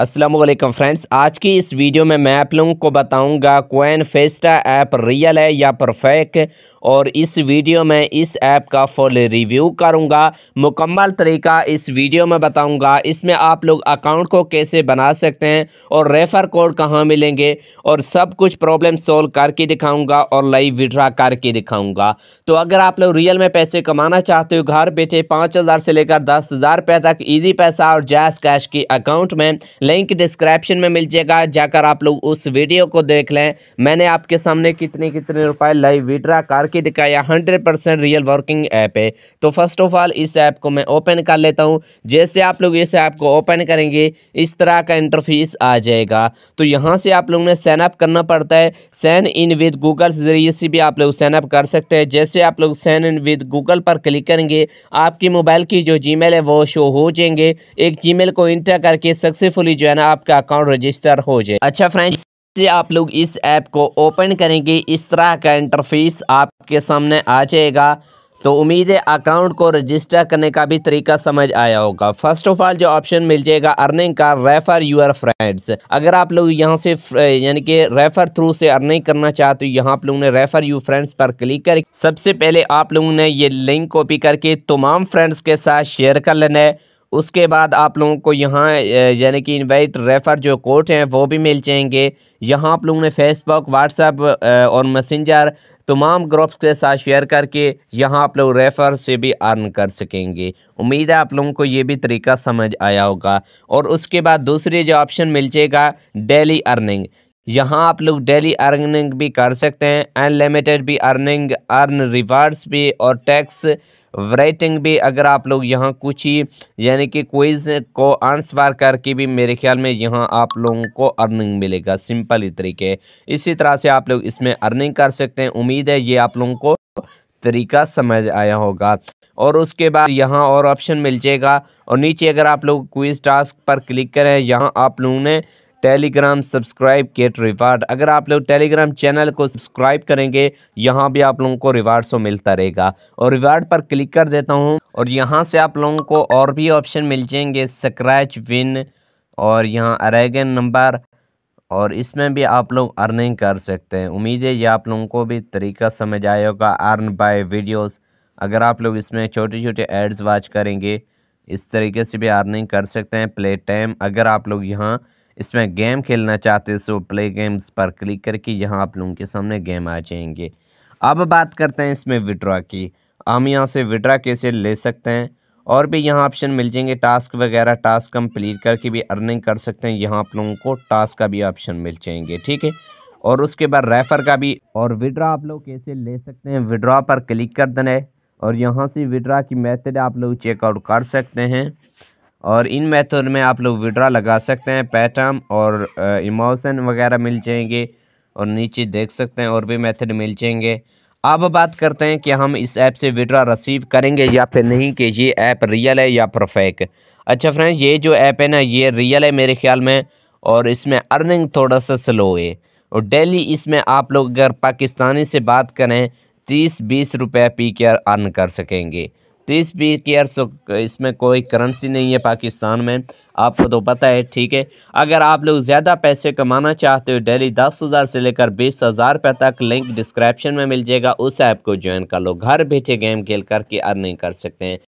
Aslam friends आज की इस वीडियो में मैं आप लोगों को बताऊंगा कोइन फेस्टा ऐप रियल है या परफेक्ट और इस वीडियो में इस ऐप का फुल रिव्यू करूंगा मुकम्मल तरीका इस वीडियो में बताऊंगा इसमें आप लोग अकाउंट को कैसे बना सकते हैं और रेफ़र कोड कहाँ मिलेंगे और सब कुछ प्रॉब्लम सॉल्व करके दिखाऊंगा और लाइव विड्रा करके दिखाऊँगा तो अगर आप लोग रियल में पैसे कमाना चाहते हो घर बैठे पाँच से लेकर दस हज़ार तक ईजी पैसा और जैस कैश के अकाउंट में लिंक डिस्क्रिप्शन में मिल जाएगा जाकर आप लोग उस वीडियो को देख लें मैंने आपके सामने कितने कितने रुपए लाइव विड्रा करके दिखाया hundred percent real working app है तो फर्स्ट ऑफ ऑल इस ऐप को मैं ओपन कर लेता हूँ जैसे आप लोग इस ऐप को ओपन करेंगे इस तरह का इंटरफीस आ जाएगा तो यहाँ से आप लोग ने सैनअप करना पड़ता है सैन इन विद गूगल जरिए से भी आप लोग सैनअप कर सकते हैं जैसे आप लोग सैन इन विद गूगल पर क्लिक करेंगे आपकी मोबाइल की जो जी है वो शो हो जाएंगे एक जी को इंटर करके सक्सेसफुली भी जो है ना आपका अकाउंट रजिस्टर हो जाए अच्छा फ्रेंड्स से आप लोग इस ऐप को ओपन करेंगे इस तरह का इंटरफेस आपके सामने आ जाएगा तो उम्मीद है अकाउंट को रजिस्टर करने का भी तरीका समझ आया होगा फर्स्ट ऑफ ऑल जो ऑप्शन मिल जाएगा अर्निंग का रेफर यूर फ्रेंड्स अगर आप लोग यहां से यानी कि रेफर थ्रू से अर्निंग करना चाहते हो यहां आप लोगों ने रेफर यू फ्रेंड्स पर क्लिक कर सबसे पहले आप लोगों ने ये लिंक कॉपी करके तमाम फ्रेंड्स के साथ शेयर कर लेना है उसके बाद आप लोगों को यहाँ यानी कि इनवाइट रेफ़र जो कोड हैं वो भी मिल जाएंगे यहाँ आप लोगों ने फेसबुक व्हाट्सअप और मैसेंजर तमाम ग्रुप्स के साथ शेयर करके यहाँ आप लोग रेफ़र से भी अर्न कर सकेंगे उम्मीद है आप लोगों को ये भी तरीका समझ आया होगा और उसके बाद दूसरे जो ऑप्शन मिल जाएगा डेली अर्निंग यहाँ आप लोग डेली अर्निंग भी कर सकते हैं अनलिमिटेड भी अर्निंग अर्न रिवार्ड्स भी और टैक्स राइटिंग भी अगर आप लोग यहाँ कुछ ही यानी कि क्विज़ को आंसर करके भी मेरे ख्याल में यहाँ आप लोगों को अर्निंग मिलेगा सिंपल ही तरीके इसी तरह से आप लोग इसमें अर्निंग कर सकते हैं उम्मीद है ये आप लोगों को तरीका समझ आया होगा और उसके बाद यहाँ और ऑप्शन मिल जाएगा और नीचे अगर आप लोग क्विज टास्क पर क्लिक करें यहाँ आप लोगों ने टेलीग्राम सब्सक्राइब गेट तो रिवार्ड अगर आप लोग टेलीग्राम चैनल को सब्सक्राइब करेंगे यहाँ भी आप लोगों को रिवार्ड सो तो मिलता रहेगा और रिवार्ड पर क्लिक कर देता हूँ और यहाँ से आप लोगों को और भी ऑप्शन मिल जाएंगे स्क्रैच विन और यहाँ अरेगन नंबर और इसमें भी आप लोग अर्निंग कर सकते हैं उम्मीद है ये आप लोगों को भी तरीका समझ आए होगा अर्न बाय वीडियोस अगर आप लोग इसमें छोटे छोटे एड्स वॉच करेंगे इस तरीके से भी अर्निंग कर सकते हैं प्ले टाइम अगर आप लोग यहाँ इसमें गेम खेलना चाहते हो सो प्ले गेम्स पर क्लिक करके यहाँ आप लोगों के सामने गेम आ जाएंगे अब बात करते हैं इसमें विड्रा की हम यहाँ से विड्रा कैसे ले सकते हैं और भी यहाँ ऑप्शन मिल जाएंगे टास्क वगैरह टास्क कंप्लीट करके भी अर्निंग कर सकते हैं यहाँ आप लोगों को टास्क का भी ऑप्शन मिल जाएंगे ठीक है और उसके बाद रेफ़र का भी और विड्रा आप लोग कैसे ले सकते हैं विड्रा पर क्लिक कर देना है और यहाँ से विड्रा की मेथड आप लोग चेकआउट कर सकते हैं और इन मेथड में आप लोग विड्रा लगा सकते हैं पैटर्म और इमोशन वगैरह मिल जाएंगे और नीचे देख सकते हैं और भी मेथड मिल जाएंगे अब बात करते हैं कि हम इस ऐप से विड्रा रिसीव करेंगे या फिर नहीं कि ये ऐप रियल है या परफेक अच्छा फ्रेंड ये जो ऐप है ना ये रियल है मेरे ख्याल में और इसमें अर्निंग थोड़ा सा स्लो है और डेली इसमें आप लोग अगर पाकिस्तानी से बात करें तीस बीस रुपये पी के अर्न कर सकेंगे तीस बी केयर सो इसमें कोई करेंसी नहीं है पाकिस्तान में आपको तो पता है ठीक है अगर आप लोग ज़्यादा पैसे कमाना चाहते हो डेली दस हज़ार से लेकर बीस हज़ार रुपये तक लिंक डिस्क्रिप्शन में मिल जाएगा उस ऐप को ज्वाइन कर लो घर बैठे गेम खेल करके अर्निंग कर सकते हैं